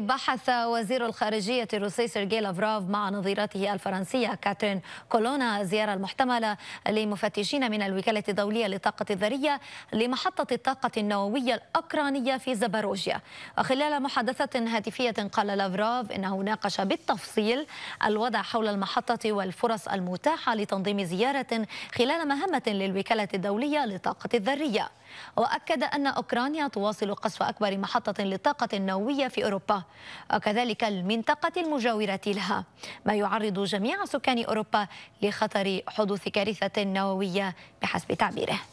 بحث وزير الخارجية الروسي سيرجي لافروف مع نظيرته الفرنسية كاترين كولونا الزيارة المحتملة لمفتشين من الوكالة الدولية للطاقة الذرية لمحطة الطاقة النووية الأوكرانية في زباروجيا وخلال محادثة هاتفية قال لافروف إنه ناقش بالتفصيل الوضع حول المحطة والفرص المتاحة لتنظيم زيارة خلال مهمة للوكالة الدولية للطاقة الذرية وأكد أن أوكرانيا تواصل قصف أكبر محطة للطاقة النووية في أوروبا وكذلك المنطقة المجاورة لها ما يعرض جميع سكان أوروبا لخطر حدوث كارثة نووية بحسب تعبيره